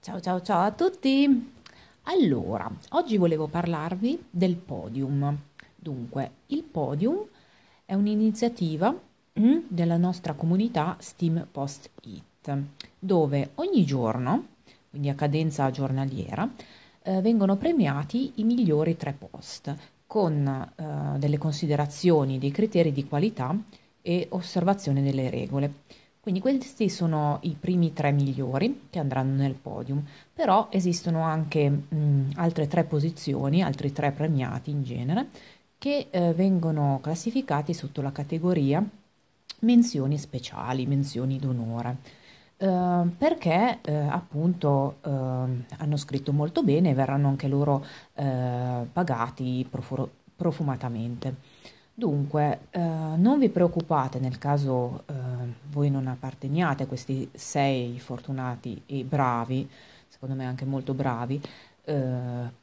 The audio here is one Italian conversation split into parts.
Ciao ciao ciao a tutti! Allora, oggi volevo parlarvi del podium. Dunque, il podium è un'iniziativa mm, della nostra comunità Steam Post It, dove ogni giorno, quindi a cadenza giornaliera, eh, vengono premiati i migliori tre post con eh, delle considerazioni, dei criteri di qualità e osservazione delle regole. Quindi questi sono i primi tre migliori che andranno nel podium, però esistono anche mh, mm, altre tre posizioni, altri tre premiati in genere, che eh, vengono classificati sotto la categoria menzioni speciali, menzioni d'onore. Ehm, perché uh, appunto uh, hanno scritto molto bene e verranno anche loro eh, pagati profu profumatamente. Dunque, eh, non vi preoccupate nel caso ehm, voi non apparteniate a questi sei fortunati e bravi, secondo me anche molto bravi,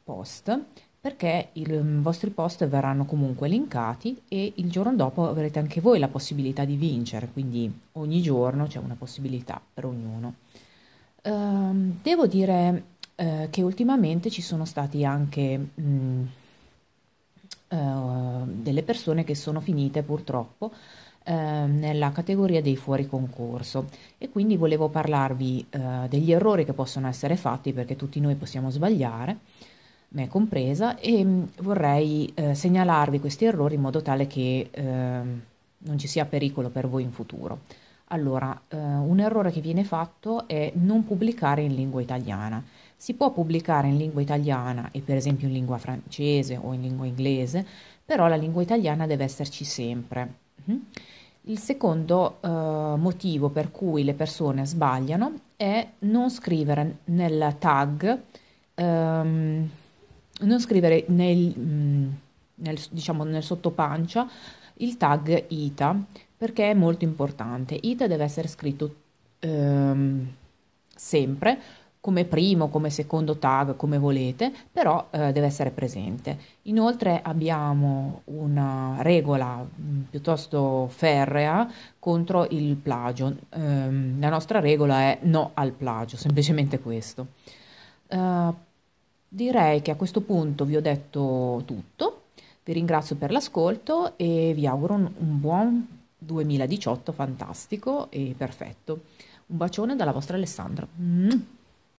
post, perché i ehm, vostri post verranno comunque linkati e il giorno dopo avrete anche voi la possibilità di vincere, quindi ogni giorno c'è una possibilità per ognuno. Uh, devo dire uh, che ultimamente ci sono stati anche mh, mm, eh, uh, delle persone che sono finite purtroppo ehm, nella categoria dei fuori concorso e quindi volevo parlarvi eh, degli errori che possono essere fatti perché tutti noi possiamo sbagliare me compresa, e mm, vorrei eh, segnalarvi questi errori in modo tale che eh, non ci sia pericolo per voi in futuro. Allora, eh, un errore che viene fatto è non pubblicare in lingua italiana. Si può pubblicare in lingua italiana e per esempio in lingua francese o in lingua inglese, però la lingua italiana deve esserci sempre. Mm-hmm. Il secondo eh, motivo per cui le persone sbagliano è non scrivere nel tag ehm, non scrivere nel, mm, nel, diciamo, nel sottopancia il tag ita perché è molto importante. Ita deve essere scritto ehm, sempre come primo, come secondo tag, come volete, però eh, deve essere presente. Inoltre abbiamo una regola mh, mm, piuttosto ferrea contro il plagio. Ehm, la nostra regola è no al plagio, semplicemente questo. Uh, Direi che a questo punto vi ho detto tutto, vi ringrazio per l'ascolto e vi auguro un, buon 2018 fantastico e perfetto. Un bacione dalla vostra Alessandra. Mm.